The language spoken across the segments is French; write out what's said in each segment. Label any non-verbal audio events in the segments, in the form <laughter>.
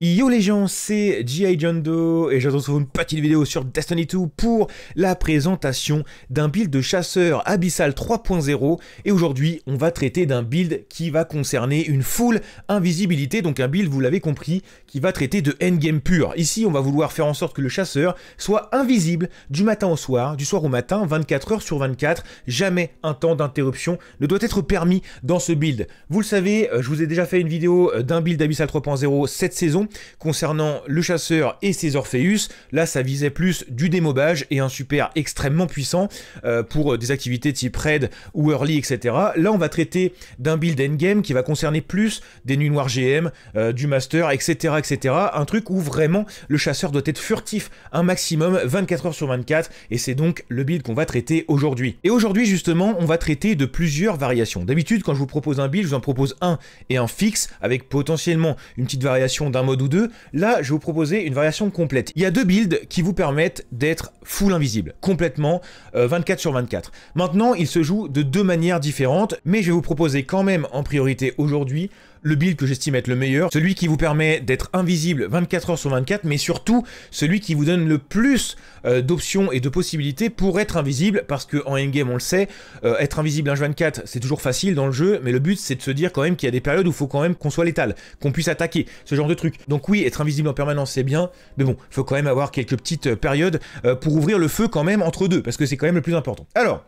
Yo les gens, c'est G.I. John et je retrouve une petite vidéo sur Destiny 2 pour la présentation d'un build de chasseur abyssal 3.0 et aujourd'hui on va traiter d'un build qui va concerner une full invisibilité, donc un build vous l'avez compris qui va traiter de endgame pur. Ici on va vouloir faire en sorte que le chasseur soit invisible du matin au soir, du soir au matin, 24 heures sur 24, jamais un temps d'interruption ne doit être permis dans ce build. Vous le savez, euh, je vous ai déjà fait une vidéo euh, d'un build abyssal 3.0 cette saison Concernant le chasseur et ses Orpheus, là ça visait plus du démobage et un super extrêmement puissant euh, pour euh, des activités type raid ou early, etc. Là on va traiter d'un build endgame qui va concerner plus des nuits noires GM, euh, du master, etc., etc. Un truc où vraiment le chasseur doit être furtif un maximum 24 heures sur 24 et c'est donc le build qu'on va traiter aujourd'hui. Et aujourd'hui justement on va traiter de plusieurs variations. D'habitude quand je vous propose un build, je vous en propose un et un fixe avec potentiellement une petite variation d'un mode ou deux, là je vais vous proposer une variation complète. Il y a deux builds qui vous permettent d'être full invisible, complètement 24 euh, sur 24. Maintenant il se joue de deux manières différentes, mais je vais vous proposer quand même en priorité aujourd'hui le build que j'estime être le meilleur, celui qui vous permet d'être invisible 24 heures sur 24, mais surtout celui qui vous donne le plus euh, d'options et de possibilités pour être invisible, parce que en endgame on le sait, euh, être invisible 1-24 c'est toujours facile dans le jeu, mais le but c'est de se dire quand même qu'il y a des périodes où il faut quand même qu'on soit létal, qu'on puisse attaquer, ce genre de truc. Donc oui, être invisible en permanence c'est bien, mais bon, il faut quand même avoir quelques petites euh, périodes pour ouvrir le feu quand même entre deux, parce que c'est quand même le plus important. Alors,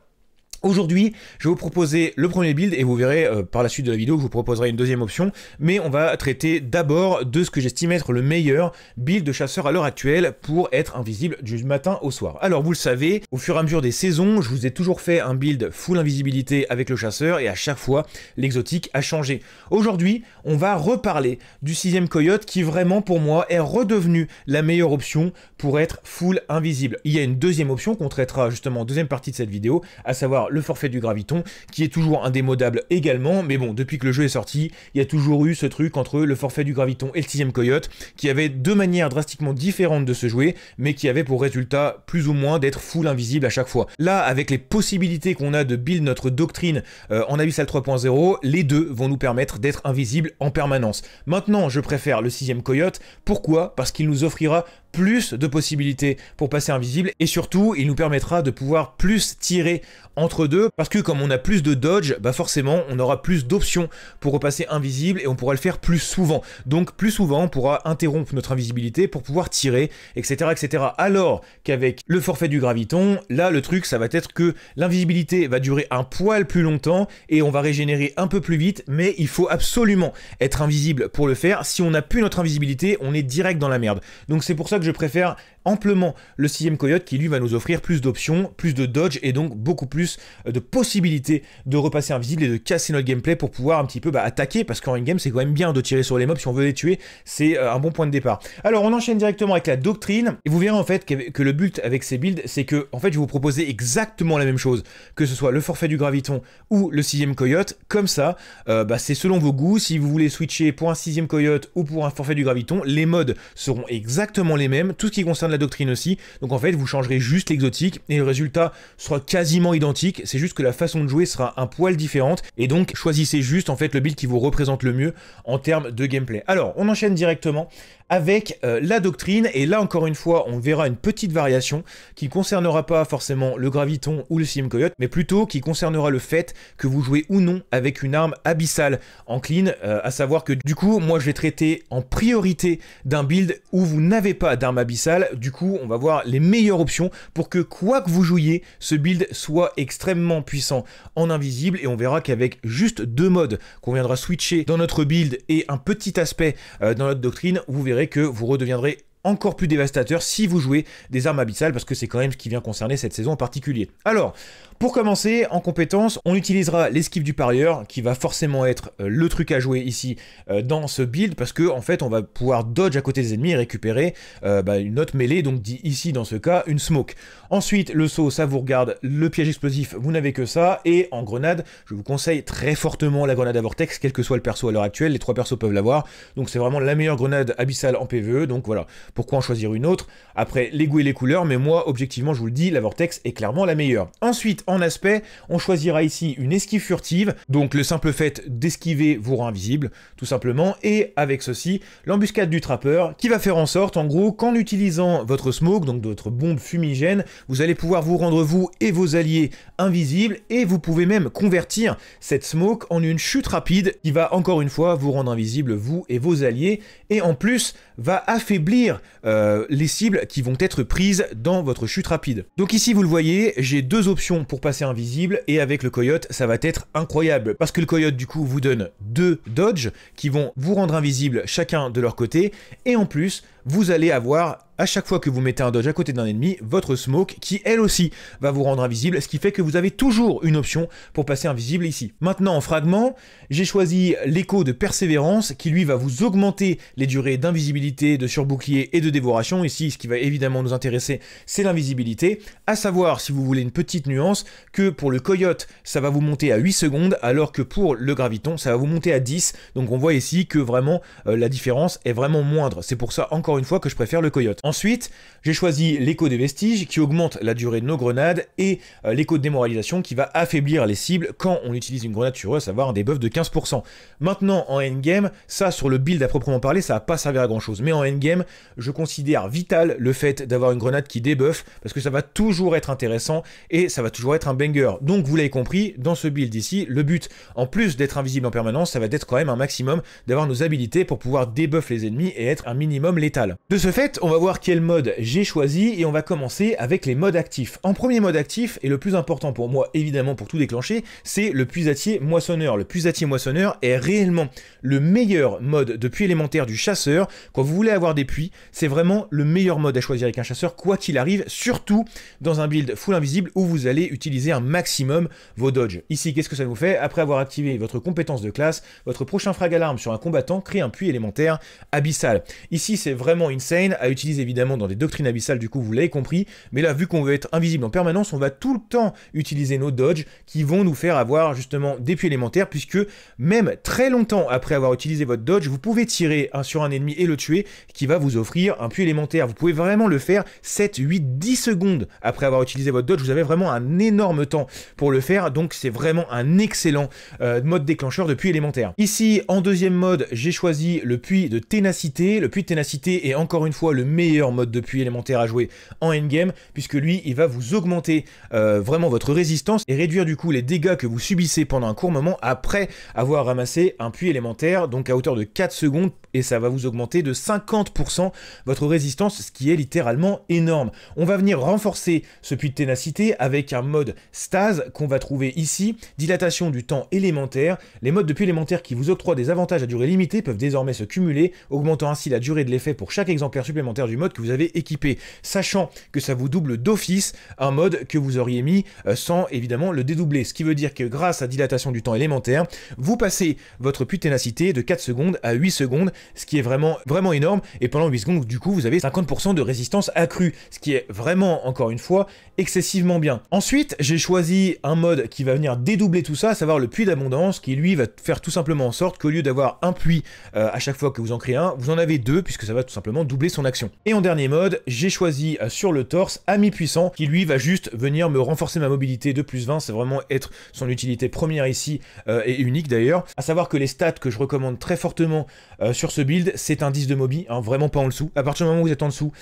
Aujourd'hui, je vais vous proposer le premier build et vous verrez euh, par la suite de la vidéo que je vous proposerai une deuxième option, mais on va traiter d'abord de ce que j'estime être le meilleur build de chasseur à l'heure actuelle pour être invisible du matin au soir. Alors vous le savez, au fur et à mesure des saisons, je vous ai toujours fait un build full invisibilité avec le chasseur et à chaque fois, l'exotique a changé. Aujourd'hui, on va reparler du sixième coyote qui vraiment pour moi est redevenu la meilleure option pour être full invisible. Il y a une deuxième option qu'on traitera justement en deuxième partie de cette vidéo, à savoir le forfait du graviton, qui est toujours indémodable également, mais bon, depuis que le jeu est sorti, il y a toujours eu ce truc entre le forfait du graviton et le sixième coyote, qui avait deux manières drastiquement différentes de se jouer, mais qui avait pour résultat plus ou moins d'être full invisible à chaque fois. Là, avec les possibilités qu'on a de build notre doctrine euh, en Abyssal 3.0, les deux vont nous permettre d'être invisibles en permanence. Maintenant, je préfère le sixième coyote, pourquoi Parce qu'il nous offrira plus de possibilités pour passer invisible et surtout il nous permettra de pouvoir plus tirer entre deux parce que comme on a plus de dodge bah forcément on aura plus d'options pour repasser invisible et on pourra le faire plus souvent donc plus souvent on pourra interrompre notre invisibilité pour pouvoir tirer etc etc alors qu'avec le forfait du graviton là le truc ça va être que l'invisibilité va durer un poil plus longtemps et on va régénérer un peu plus vite mais il faut absolument être invisible pour le faire si on n'a plus notre invisibilité on est direct dans la merde donc c'est pour ça je préfère amplement le sixième coyote qui lui va nous offrir plus d'options, plus de dodge et donc beaucoup plus euh, de possibilités de repasser invisible et de casser notre gameplay pour pouvoir un petit peu bah, attaquer parce qu'en game c'est quand même bien de tirer sur les mobs si on veut les tuer, c'est euh, un bon point de départ. Alors on enchaîne directement avec la doctrine et vous verrez en fait que le but avec ces builds c'est que en fait je vais vous proposer exactement la même chose que ce soit le forfait du graviton ou le sixième coyote comme ça euh, bah, c'est selon vos goûts si vous voulez switcher pour un sixième coyote ou pour un forfait du graviton les modes seront exactement les mêmes tout ce qui concerne la doctrine aussi. Donc en fait, vous changerez juste l'exotique et le résultat sera quasiment identique. C'est juste que la façon de jouer sera un poil différente. Et donc, choisissez juste en fait le build qui vous représente le mieux en termes de gameplay. Alors, on enchaîne directement avec euh, la doctrine. Et là, encore une fois, on verra une petite variation qui concernera pas forcément le graviton ou le sim coyote, mais plutôt qui concernera le fait que vous jouez ou non avec une arme abyssale en clean, euh, à savoir que du coup, moi je vais traiter en priorité d'un build où vous n'avez pas d'arme abyssale, du coup, on va voir les meilleures options pour que quoi que vous jouiez, ce build soit extrêmement puissant en invisible et on verra qu'avec juste deux modes qu'on viendra switcher dans notre build et un petit aspect euh, dans notre doctrine, vous verrez que vous redeviendrez encore plus dévastateur si vous jouez des armes abyssales parce que c'est quand même ce qui vient concerner cette saison en particulier. Alors, pour commencer, en compétence, on utilisera l'esquive du parieur, qui va forcément être euh, le truc à jouer ici euh, dans ce build, parce que en fait, on va pouvoir dodge à côté des ennemis et récupérer euh, bah, une autre mêlée, donc dit ici dans ce cas, une smoke. Ensuite, le saut, ça vous regarde, le piège explosif, vous n'avez que ça, et en grenade, je vous conseille très fortement la grenade à vortex, quel que soit le perso à l'heure actuelle, les trois persos peuvent l'avoir, donc c'est vraiment la meilleure grenade abyssale en PvE, donc voilà, pourquoi en choisir une autre Après, les goûts et les couleurs, mais moi, objectivement, je vous le dis, la vortex est clairement la meilleure. Ensuite, en aspect, on choisira ici une esquive furtive, donc le simple fait d'esquiver vous rend invisible, tout simplement, et avec ceci, l'embuscade du trappeur, qui va faire en sorte, en gros, qu'en utilisant votre smoke, donc votre bombe fumigène, vous allez pouvoir vous rendre vous et vos alliés invisibles, et vous pouvez même convertir cette smoke en une chute rapide, qui va encore une fois vous rendre invisible vous et vos alliés, et en plus, va affaiblir euh, les cibles qui vont être prises dans votre chute rapide. Donc ici, vous le voyez, j'ai deux options pour passer invisible, et avec le coyote, ça va être incroyable. Parce que le coyote, du coup, vous donne deux dodges qui vont vous rendre invisible chacun de leur côté, et en plus, vous allez avoir à chaque fois que vous mettez un dodge à côté d'un ennemi, votre smoke qui elle aussi va vous rendre invisible, ce qui fait que vous avez toujours une option pour passer invisible ici. Maintenant en fragment, j'ai choisi l'écho de persévérance qui lui va vous augmenter les durées d'invisibilité, de surbouclier et de dévoration. Ici, ce qui va évidemment nous intéresser, c'est l'invisibilité. À savoir, si vous voulez une petite nuance, que pour le coyote, ça va vous monter à 8 secondes, alors que pour le graviton, ça va vous monter à 10. Donc on voit ici que vraiment euh, la différence est vraiment moindre. C'est pour ça encore une fois que je préfère le coyote. Ensuite, j'ai choisi l'écho des vestiges qui augmente la durée de nos grenades et euh, l'écho de démoralisation qui va affaiblir les cibles quand on utilise une grenade sur eux, à savoir un debuff de 15%. Maintenant, en endgame, ça sur le build à proprement parler, ça va pas servi à grand chose. Mais en endgame, je considère vital le fait d'avoir une grenade qui debuff parce que ça va toujours être intéressant et ça va toujours être un banger. Donc vous l'avez compris, dans ce build ici, le but, en plus d'être invisible en permanence, ça va être quand même un maximum d'avoir nos habilités pour pouvoir debuff les ennemis et être un minimum l'état de ce fait, on va voir quel mode j'ai choisi et on va commencer avec les modes actifs. En premier mode actif, et le plus important pour moi évidemment pour tout déclencher, c'est le puisatier moissonneur. Le puisatier moissonneur est réellement le meilleur mode de puits élémentaire du chasseur. Quand vous voulez avoir des puits, c'est vraiment le meilleur mode à choisir avec un chasseur, quoi qu'il arrive, surtout dans un build full invisible où vous allez utiliser un maximum vos dodges. Ici, qu'est-ce que ça vous fait Après avoir activé votre compétence de classe, votre prochain frag alarme sur un combattant crée un puits élémentaire abyssal. Ici, c'est vraiment vraiment insane, à utiliser évidemment dans des doctrines abyssales, du coup vous l'avez compris, mais là vu qu'on veut être invisible en permanence, on va tout le temps utiliser nos dodges qui vont nous faire avoir justement des puits élémentaires, puisque même très longtemps après avoir utilisé votre dodge, vous pouvez tirer un sur un ennemi et le tuer, qui va vous offrir un puits élémentaire. Vous pouvez vraiment le faire 7, 8, 10 secondes après avoir utilisé votre dodge, vous avez vraiment un énorme temps pour le faire, donc c'est vraiment un excellent euh, mode déclencheur de puits élémentaire. Ici, en deuxième mode, j'ai choisi le puits de ténacité. Le puits de ténacité et encore une fois le meilleur mode de puits élémentaire à jouer en endgame, puisque lui, il va vous augmenter euh, vraiment votre résistance et réduire du coup les dégâts que vous subissez pendant un court moment après avoir ramassé un puits élémentaire, donc à hauteur de 4 secondes et ça va vous augmenter de 50% votre résistance, ce qui est littéralement énorme. On va venir renforcer ce puits de ténacité avec un mode stase qu'on va trouver ici, dilatation du temps élémentaire. Les modes de puits élémentaires qui vous octroient des avantages à durée limitée peuvent désormais se cumuler, augmentant ainsi la durée de l'effet pour chaque exemplaire supplémentaire du mode que vous avez équipé, sachant que ça vous double d'office un mode que vous auriez mis euh, sans évidemment le dédoubler, ce qui veut dire que grâce à dilatation du temps élémentaire, vous passez votre puits de ténacité de 4 secondes à 8 secondes, ce qui est vraiment, vraiment énorme. Et pendant 8 secondes, du coup, vous avez 50% de résistance accrue, ce qui est vraiment, encore une fois, excessivement bien. Ensuite, j'ai choisi un mode qui va venir dédoubler tout ça, à savoir le puits d'abondance, qui lui va faire tout simplement en sorte qu'au lieu d'avoir un puits euh, à chaque fois que vous en créez un, vous en avez deux, puisque ça va tout simplement doubler son action. Et en dernier mode, j'ai choisi euh, sur le torse, ami puissant, qui lui va juste venir me renforcer ma mobilité de plus 20, c'est vraiment être son utilité première ici, euh, et unique d'ailleurs, à savoir que les stats que je recommande très fortement sur ce build, c'est un 10 de Moby, hein, vraiment pas en dessous. À partir du moment où vous êtes en dessous,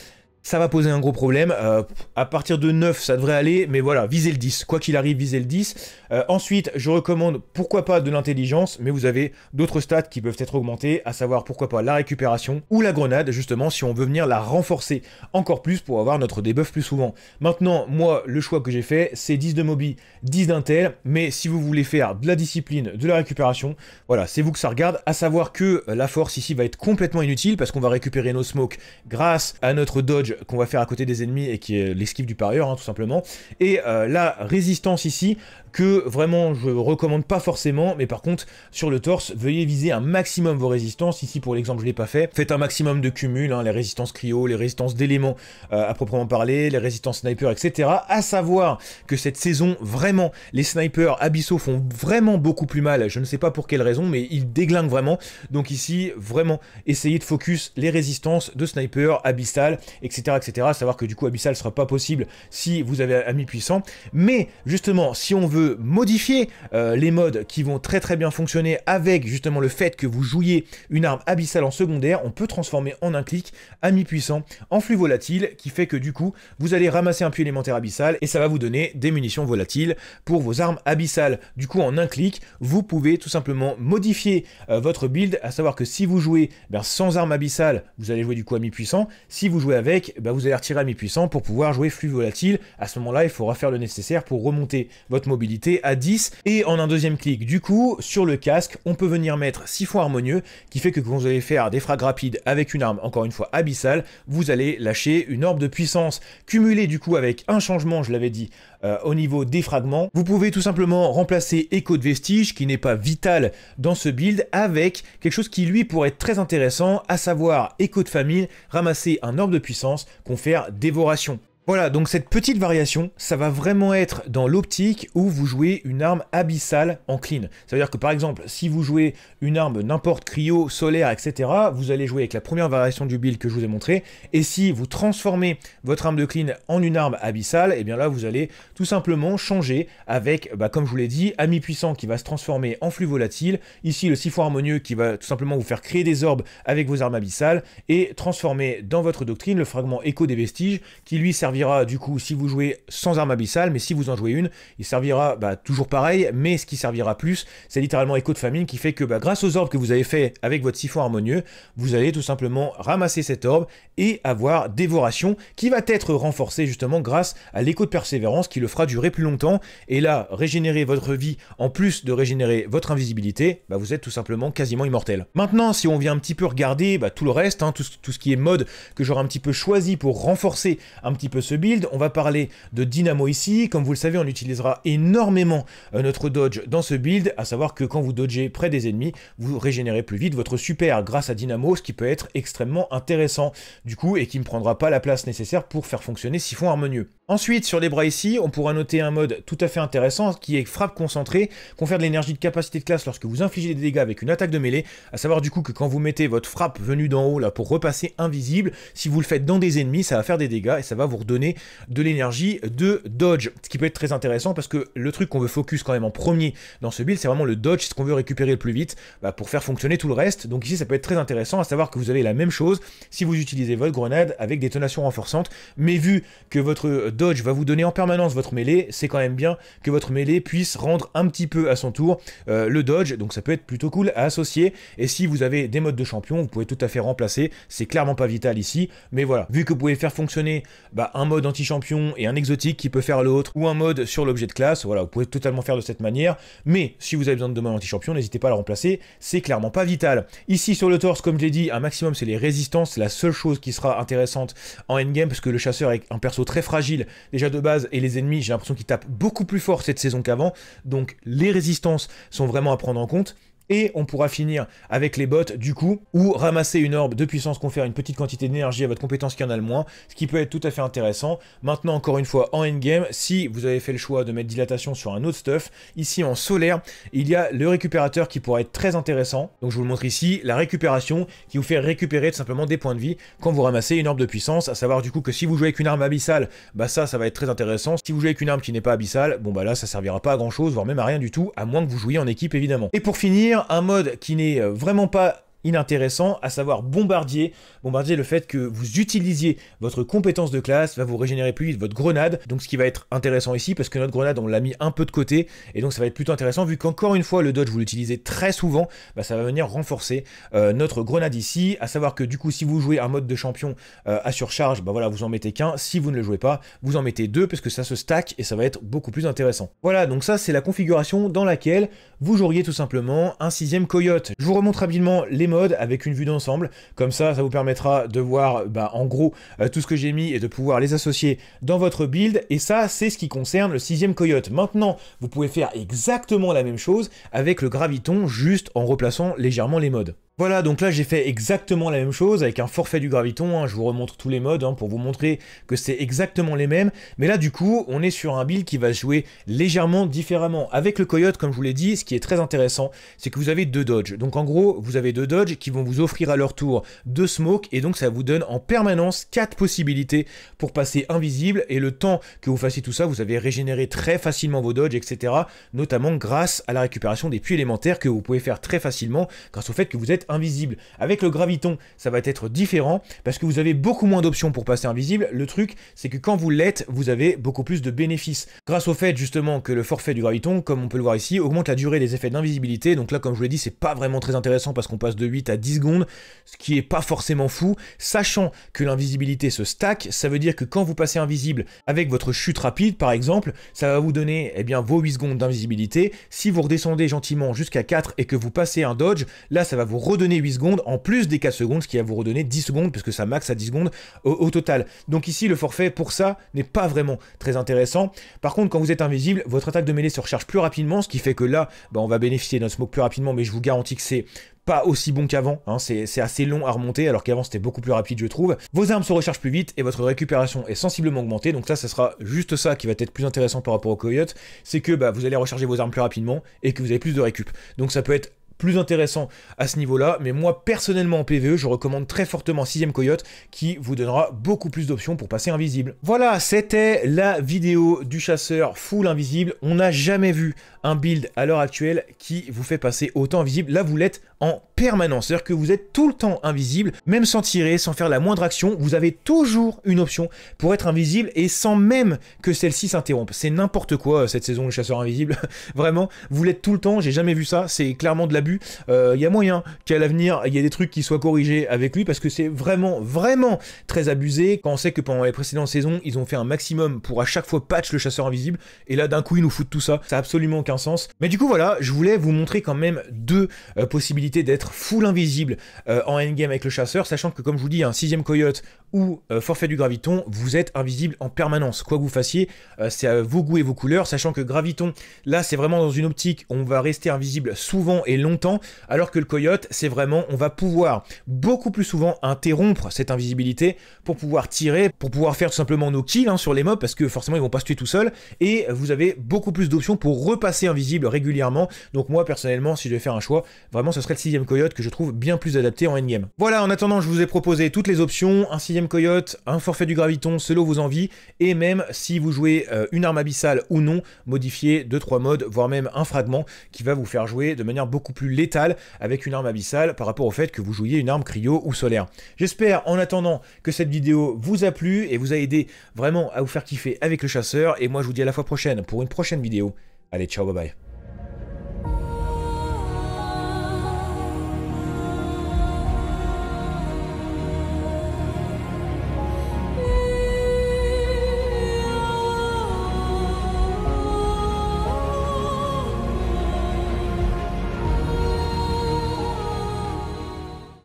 ça va poser un gros problème. Euh, à partir de 9, ça devrait aller, mais voilà, visez le 10. Quoi qu'il arrive, visez le 10. Euh, ensuite, je recommande pourquoi pas de l'intelligence, mais vous avez d'autres stats qui peuvent être augmentés. à savoir pourquoi pas la récupération ou la grenade, justement, si on veut venir la renforcer encore plus pour avoir notre debuff plus souvent. Maintenant, moi, le choix que j'ai fait, c'est 10 de mobi, 10 d'Intel, mais si vous voulez faire de la discipline, de la récupération, voilà, c'est vous que ça regarde, à savoir que euh, la force ici va être complètement inutile parce qu'on va récupérer nos smokes grâce à notre dodge qu'on va faire à côté des ennemis et qui est l'esquive du parieur, hein, tout simplement. Et euh, la résistance ici, que vraiment je recommande pas forcément, mais par contre, sur le torse, veuillez viser un maximum vos résistances. Ici, pour l'exemple, je l'ai pas fait. Faites un maximum de cumul, hein, les résistances cryo, les résistances d'éléments euh, à proprement parler, les résistances sniper, etc. À savoir que cette saison, vraiment, les snipers abyssaux font vraiment beaucoup plus mal. Je ne sais pas pour quelle raison, mais ils déglinguent vraiment. Donc ici, vraiment, essayez de focus les résistances de sniper, abyssal, etc etc. Savoir que du coup Abyssal sera pas possible si vous avez Ami Puissant. Mais justement, si on veut modifier euh, les modes qui vont très très bien fonctionner avec justement le fait que vous jouiez une arme abyssale en secondaire, on peut transformer en un clic Ami Puissant en flux volatile qui fait que du coup vous allez ramasser un puits élémentaire abyssal et ça va vous donner des munitions volatiles pour vos armes abyssales. Du coup, en un clic, vous pouvez tout simplement modifier euh, votre build, à savoir que si vous jouez ben, sans arme abyssal vous allez jouer du coup Ami Puissant. Si vous jouez avec, bah, vous allez retirer mi puissant pour pouvoir jouer flux volatile. À ce moment-là, il faudra faire le nécessaire pour remonter votre mobilité à 10. Et en un deuxième clic, du coup, sur le casque, on peut venir mettre 6 fois harmonieux, qui fait que quand vous allez faire des frags rapides avec une arme, encore une fois abyssale, vous allez lâcher une orbe de puissance cumulée du coup avec un changement, je l'avais dit, euh, au niveau des fragments. Vous pouvez tout simplement remplacer Echo de Vestige, qui n'est pas vital dans ce build, avec quelque chose qui lui pourrait être très intéressant, à savoir Echo de Famille, ramasser un orbe de puissance, confère Dévoration. Voilà, donc cette petite variation, ça va vraiment être dans l'optique où vous jouez une arme abyssale en clean. cest à dire que par exemple, si vous jouez une arme n'importe cryo, solaire, etc., vous allez jouer avec la première variation du build que je vous ai montré. Et si vous transformez votre arme de clean en une arme abyssale, et eh bien là vous allez tout simplement changer avec, bah, comme je vous l'ai dit, ami puissant qui va se transformer en flux volatile. Ici le siphon harmonieux qui va tout simplement vous faire créer des orbes avec vos armes abyssales et transformer dans votre doctrine le fragment écho des vestiges qui lui servira du coup si vous jouez sans arme abyssale, mais si vous en jouez une, il servira bah, toujours pareil, mais ce qui servira plus, c'est littéralement écho de famine qui fait que bah, grâce aux orbes que vous avez fait avec votre siphon harmonieux, vous allez tout simplement ramasser cet orbe et avoir dévoration qui va être renforcée justement grâce à l'écho de persévérance qui le fera durer plus longtemps. Et là, régénérer votre vie en plus de régénérer votre invisibilité, bah, vous êtes tout simplement quasiment immortel. Maintenant, si on vient un petit peu regarder tout le reste, hein, tout, tout, ce qui est mode que j'aurais un petit peu choisi pour renforcer un petit peu ce build. On va parler de dynamo ici. Comme vous le savez, on utilisera énormément euh, notre dodge dans ce build, à savoir que quand vous dodgez près des ennemis, vous régénérez plus vite votre super grâce à dynamo, ce qui peut être extrêmement intéressant du coup et qui ne prendra pas la place nécessaire pour faire fonctionner siphon harmonieux. Ensuite, sur les bras ici, on pourra noter un mode tout à fait intéressant qui est frappe concentrée, confère de l'énergie de capacité de classe lorsque vous infligez des dégâts avec une attaque de mêlée, à savoir du coup que quand vous mettez votre frappe venue d'en haut là pour repasser invisible, si vous le faites dans des ennemis, ça va faire des dégâts et ça va vous redonner de l'énergie de dodge, ce qui peut être très intéressant parce que le truc qu'on veut focus quand même en premier dans ce build, c'est vraiment le dodge, ce qu'on veut récupérer le plus vite bah, pour faire fonctionner tout le reste. Donc ici, ça peut être très intéressant, à savoir que vous avez la même chose si vous utilisez votre grenade avec détonation renforçante, mais vu que votre Dodge va vous donner en permanence votre mêlée, c'est quand même bien que votre mêlée puisse rendre un petit peu à son tour euh, le Dodge, donc ça peut être plutôt cool à associer. Et si vous avez des modes de champion, vous pouvez tout à fait remplacer, c'est clairement pas vital ici, mais voilà, vu que vous pouvez faire fonctionner bah, un mode anti-champion et un exotique qui peut faire l'autre, ou un mode sur l'objet de classe, voilà, vous pouvez totalement faire de cette manière, mais si vous avez besoin de mode anti-champion, n'hésitez pas à le remplacer, c'est clairement pas vital. Ici sur le torse, comme je l'ai dit, un maximum c'est les résistances, c'est la seule chose qui sera intéressante en endgame, parce que le chasseur est un perso très fragile déjà de base et les ennemis, j'ai l'impression qu'ils tapent beaucoup plus fort cette saison qu'avant. Donc les résistances sont vraiment à prendre en compte. Et on pourra finir avec les bots du coup, ou ramasser une orbe de puissance confère une petite quantité d'énergie à votre compétence qui en a le moins, ce qui peut être tout à fait intéressant. Maintenant, encore une fois, en endgame, si vous avez fait le choix de mettre dilatation sur un autre stuff, ici en solaire, il y a le récupérateur qui pourrait être très intéressant. Donc je vous le montre ici, la récupération qui vous fait récupérer tout simplement des points de vie quand vous ramassez une orbe de puissance, à savoir du coup que si vous jouez avec une arme abyssale, bah ça, ça va être très intéressant. Si vous jouez avec une arme qui n'est pas abyssale, bon bah là, ça servira pas à grand chose, voire même à rien du tout, à moins que vous jouiez en équipe évidemment. Et pour finir, un mode qui n'est euh, vraiment pas inintéressant, à savoir bombardier. Bombardier, le fait que vous utilisiez votre compétence de classe va vous régénérer plus vite votre grenade, donc ce qui va être intéressant ici, parce que notre grenade, on l'a mis un peu de côté, et donc ça va être plutôt intéressant, vu qu'encore une fois, le dodge, vous l'utilisez très souvent, bah, ça va venir renforcer euh, notre grenade ici, à savoir que du coup, si vous jouez un mode de champion euh, à surcharge, bah voilà, vous en mettez qu'un, si vous ne le jouez pas, vous en mettez deux, parce que ça se stack, et ça va être beaucoup plus intéressant. Voilà, donc ça, c'est la configuration dans laquelle vous joueriez tout simplement un sixième coyote. Je vous remontre rapidement les modes avec une vue d'ensemble. Comme ça, ça vous permettra de voir bah, en gros euh, tout ce que j'ai mis et de pouvoir les associer dans votre build. Et ça, c'est ce qui concerne le sixième coyote. Maintenant, vous pouvez faire exactement la même chose avec le graviton, juste en replaçant légèrement les modes. Voilà, donc là j'ai fait exactement la même chose avec un forfait du graviton, hein. je vous remontre tous les modes hein, pour vous montrer que c'est exactement les mêmes, mais là du coup on est sur un build qui va jouer légèrement différemment. Avec le coyote, comme je vous l'ai dit, ce qui est très intéressant, c'est que vous avez deux dodges. Donc en gros, vous avez deux dodges qui vont vous offrir à leur tour deux smokes, et donc ça vous donne en permanence quatre possibilités pour passer invisible, et le temps que vous fassiez tout ça, vous avez régénéré très facilement vos dodges, etc., notamment grâce à la récupération des puits élémentaires que vous pouvez faire très facilement grâce au fait que vous êtes invisible. Avec le graviton, ça va être différent parce que vous avez beaucoup moins d'options pour passer invisible. Le truc, c'est que quand vous l'êtes, vous avez beaucoup plus de bénéfices. Grâce au fait justement que le forfait du graviton, comme on peut le voir ici, augmente la durée des effets d'invisibilité. Donc là, comme je vous l'ai dit, c'est pas vraiment très intéressant parce qu'on passe de 8 à 10 secondes, ce qui est pas forcément fou. Sachant que l'invisibilité se stack, ça veut dire que quand vous passez invisible avec votre chute rapide, par exemple, ça va vous donner eh bien, vos 8 secondes d'invisibilité. Si vous redescendez gentiment jusqu'à 4 et que vous passez un dodge, là, ça va vous donner 8 secondes, en plus des 4 secondes, ce qui va vous redonner 10 secondes, puisque ça max à 10 secondes au, total. Donc ici, le forfait pour ça n'est pas vraiment très intéressant. Par contre, quand vous êtes invisible, votre attaque de mêlée se recharge plus rapidement, ce qui fait que là, bah, on va bénéficier d'un smoke plus rapidement, mais je vous garantis que c'est pas aussi bon qu'avant, hein. c'est assez long à remonter alors qu'avant c'était beaucoup plus rapide je trouve. Vos armes se rechargent plus vite et votre récupération est sensiblement augmentée, donc là ça sera juste ça qui va être plus intéressant par rapport au coyote, c'est que bah, vous allez recharger vos armes plus rapidement et que vous avez plus de récup. Donc ça peut être plus intéressant à ce niveau-là. Mais moi, personnellement, en PvE, je recommande très fortement 6ème Coyote, qui vous donnera beaucoup plus d'options pour passer invisible. Voilà, c'était la vidéo du chasseur full invisible. On n'a jamais vu un build à l'heure actuelle qui vous fait passer autant invisible. Là, vous l'êtes en permanence, c'est-à-dire que vous êtes tout le temps invisible, même sans tirer, sans faire la moindre action, vous avez toujours une option pour être invisible et sans même que celle-ci s'interrompe. C'est n'importe quoi euh, cette saison le chasseur invisible, <laughs> vraiment, vous l'êtes tout le temps, j'ai jamais vu ça, c'est clairement de l'abus. Euh, il y a moyen qu'à l'avenir, il y ait des trucs qui soient corrigés avec lui parce que c'est vraiment, vraiment très abusé quand on sait que pendant les précédentes saisons, ils ont fait un maximum pour à chaque fois patch le chasseur invisible et là d'un coup ils nous foutent tout ça. c'est absolument sens. Mais du coup, voilà, je voulais vous montrer quand même deux euh, possibilités d'être full invisible en euh, en endgame avec le chasseur, sachant que, comme je vous dis, un sixième coyote ou euh, forfait du graviton, vous êtes invisible en permanence. Quoi que vous fassiez, euh, c'est à vos goûts et vos couleurs, sachant que graviton, là c'est vraiment dans une optique, on va rester invisible souvent et longtemps, alors que le coyote, c'est vraiment, on va pouvoir beaucoup plus souvent interrompre cette invisibilité pour pouvoir tirer, pour pouvoir faire simplement nos kills hein, sur les mobs, parce que forcément ils vont pas se tuer tout seuls, et vous avez beaucoup plus d'options pour repasser invisible régulièrement. Donc moi personnellement, si je vais faire un choix, vraiment ce serait le sixième coyote que je trouve bien plus adapté en endgame. Voilà, en attendant, je vous ai proposé toutes les options, un sixième coyote, un forfait du graviton selon vos envie, et même si vous jouez euh, une arme abyssale ou non, modifier 2-3 modes, voire même un fragment qui va vous faire jouer de manière beaucoup plus létale avec une arme abyssale par rapport au fait que vous jouiez une arme cryo ou solaire. J'espère en attendant que cette vidéo vous a plu et vous a aidé vraiment à vous faire kiffer avec le chasseur, et moi je vous dis à la fois prochaine pour une prochaine vidéo. Allez, ciao, bye bye.